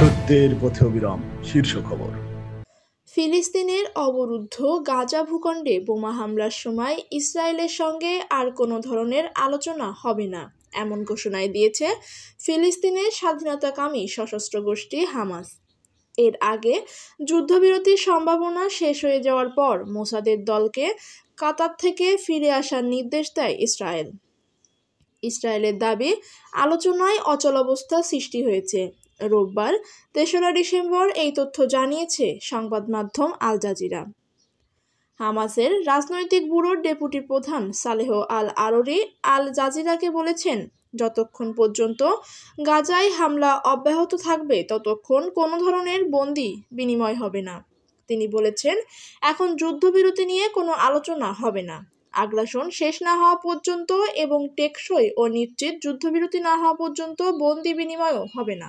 সত্যের পথে অবিরাম শীর্ষ খবর ফিলিস্তিনের অবরুদ্ধ গাজা ভূখণ্ডে বোমা হামলার সময় ইসরায়েলের সঙ্গে আর কোনো ধরনের আলোচনা হবে না এমন ঘোষণায় দিয়েছে ফিলিস্তিনের স্বাধীনতাকামী সশস্ত্র গোষ্ঠী হামাস এর আগে যুদ্ধবিরতির সম্ভাবনা শেষ হয়ে যাওয়ার পর মোসাদের দলকে কাতার থেকে ফিরে আসার নির্দেশ দেয় ইসরায়েল ইসরায়েলের দাবি আলোচনায় অচলাবস্থা সৃষ্টি হয়েছে রোববার তেসরা ডিসেম্বর এই তথ্য জানিয়েছে সংবাদ মাধ্যম আল জাজিরা হামাসের রাজনৈতিক ব্যুরোর ডেপুটি প্রধান সালেহ আল আরি আল জাজিরাকে বলেছেন যতক্ষণ পর্যন্ত গাজায় হামলা অব্যাহত থাকবে ততক্ষণ কোনো ধরনের বন্দি বিনিময় হবে না তিনি বলেছেন এখন যুদ্ধবিরতি নিয়ে কোনো আলোচনা হবে না আগ্রাসন শেষ না হওয়া পর্যন্ত এবং টেকসই ও নিশ্চিত যুদ্ধবিরতি না হওয়া পর্যন্ত বন্দি বিনিময়ও হবে না